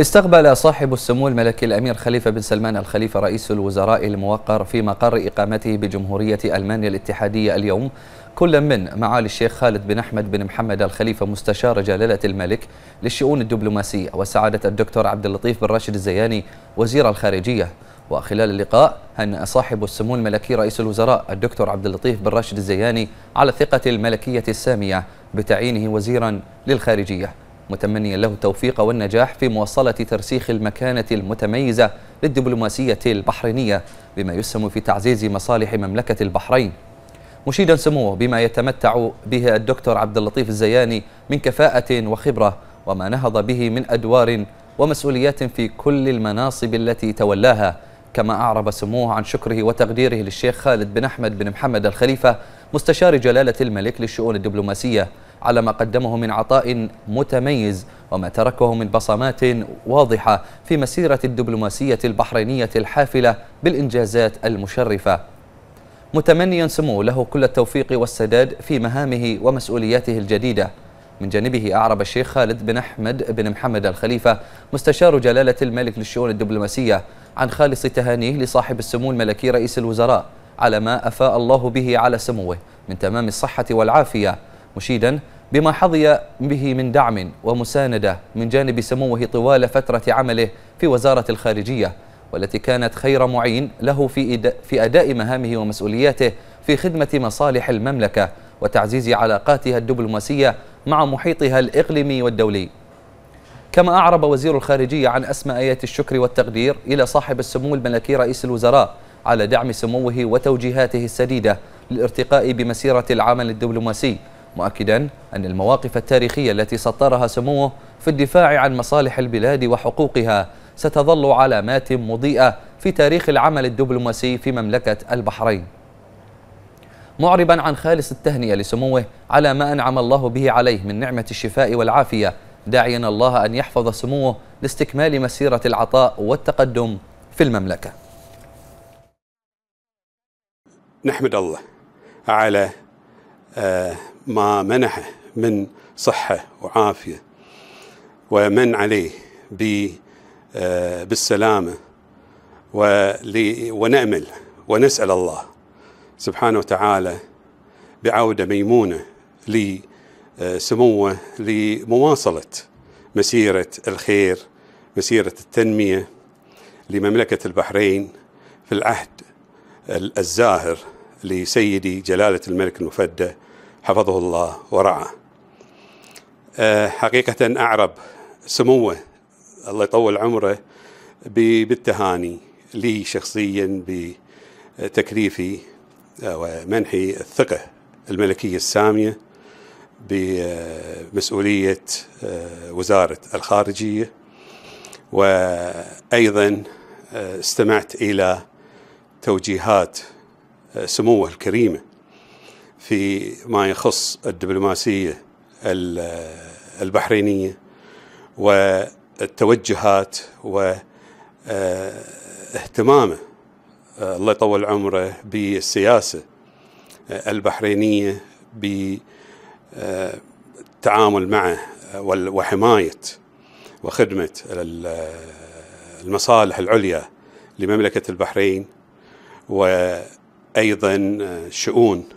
استقبل صاحب السمو الملكي الأمير خليفة بن سلمان الخليفة رئيس الوزراء الموقر في مقر إقامته بجمهورية ألمانيا الاتحادية اليوم كل من معالي الشيخ خالد بن أحمد بن محمد الخليفة مستشار جلالة الملك للشؤون الدبلوماسية وسعادة الدكتور عبد اللطيف بن راشد الزياني وزير الخارجية وخلال اللقاء هنأ صاحب السمو الملكي رئيس الوزراء الدكتور عبد اللطيف بن راشد الزياني على الثقة الملكية السامية بتعيينه وزيرا للخارجية متمنيا له التوفيق والنجاح في مواصلة ترسيخ المكانة المتميزة للدبلوماسية البحرينية بما يسهم في تعزيز مصالح مملكة البحرين مشيدا سموه بما يتمتع به الدكتور عبد اللطيف الزياني من كفاءة وخبرة وما نهض به من أدوار ومسؤوليات في كل المناصب التي تولاها كما أعرب سموه عن شكره وتقديره للشيخ خالد بن أحمد بن محمد الخليفة مستشار جلالة الملك للشؤون الدبلوماسية على ما قدمه من عطاء متميز وما تركه من بصمات واضحة في مسيرة الدبلوماسية البحرينية الحافلة بالإنجازات المشرفة متمنيا سمو له كل التوفيق والسداد في مهامه ومسؤولياته الجديدة من جانبه أعرب الشيخ خالد بن أحمد بن محمد الخليفة مستشار جلالة الملك للشؤون الدبلوماسية عن خالص تهانيه لصاحب السمو الملكي رئيس الوزراء على ما أفاء الله به على سموه من تمام الصحة والعافية مشيدا بما حظي به من دعم ومساندة من جانب سموه طوال فترة عمله في وزارة الخارجية والتي كانت خير معين له في, في أداء مهامه ومسؤولياته في خدمة مصالح المملكة وتعزيز علاقاتها الدبلوماسية مع محيطها الإقليمي والدولي كما أعرب وزير الخارجية عن أسماء آيات الشكر والتقدير إلى صاحب السمو الملكي رئيس الوزراء على دعم سموه وتوجيهاته السديدة للارتقاء بمسيرة العمل الدبلوماسي مؤكدا أن المواقف التاريخية التي سطرها سموه في الدفاع عن مصالح البلاد وحقوقها ستظل علامات مضيئة في تاريخ العمل الدبلوماسي في مملكة البحرين معربا عن خالص التهنئة لسموه على ما أنعم الله به عليه من نعمة الشفاء والعافية داعيا الله أن يحفظ سموه لاستكمال مسيرة العطاء والتقدم في المملكة نحمد الله على آه، ما منحه من صحة وعافية ومن عليه آه، بالسلامة ونأمل ونسأل الله سبحانه وتعالى بعودة ميمونة لسموه آه، لمواصلة مسيرة الخير مسيرة التنمية لمملكة البحرين في العهد الزاهر لسيدي جلالة الملك المفدى حفظه الله ورعاه آه، حقيقة أعرب سموه الله يطول عمره بالتهاني لي شخصيا بتكليفي آه، ومنحي الثقة الملكية السامية بمسؤولية آه، وزارة الخارجية وأيضا استمعت إلى توجيهات سموه الكريمه في ما يخص الدبلوماسية البحرينية والتوجهات واهتمامه آه، آه، الله يطول عمره بالسياسة آه، البحرينية بالتعامل معه وحماية وخدمة المصالح العليا لمملكة البحرين وأيضا شؤون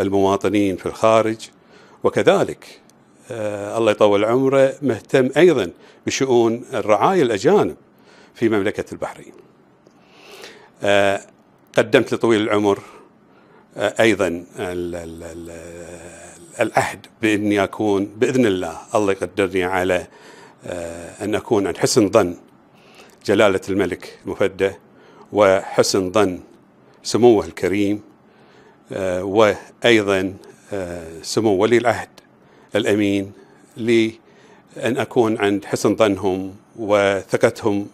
المواطنين في الخارج وكذلك آه، الله يطول عمره مهتم أيضا بشؤون الرعايا الأجانب في مملكة البحرين آه، قدمت لطويل العمر آه، أيضا العهد بأني أكون بإذن الله الله يقدرني على أن أكون عن حسن ظن جلالة الملك مفدى وحسن ظن سموه الكريم آه، وأيضا آه، سمو ولي العهد الأمين لأن أكون عند حسن ظنهم وثقتهم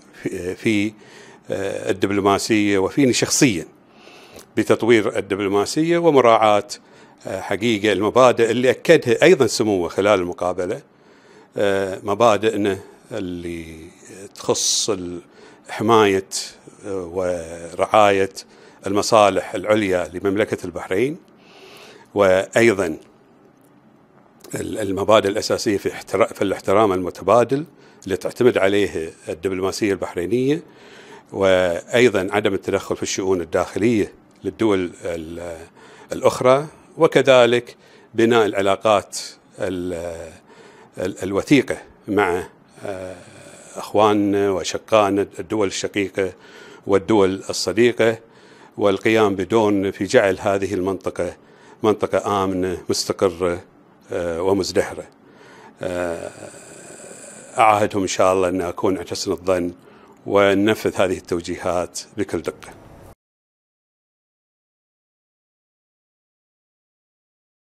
في آه، الدبلوماسية وفيني شخصيا بتطوير الدبلوماسية ومراعاة حقيقة المبادئ اللي أكدها أيضا سموه خلال المقابلة مبادئنا اللي تخص حماية ورعاية المصالح العليا لمملكة البحرين وأيضا المبادئ الأساسية في, الاحترام المتبادل اللي تعتمد عليه الدبلوماسية البحرينية وأيضا عدم التدخل في الشؤون الداخلية للدول الأخرى وكذلك بناء العلاقات الوثيقة مع آه، أخواننا وأشقائنا الدول الشقيقة والدول الصديقة والقيام بدون في جعل هذه المنطقة منطقة آمنة مستقرة آه، ومزدهرة آه، أعاهدهم إن شاء الله أن أكون أحسن الظن وننفذ هذه التوجيهات بكل دقة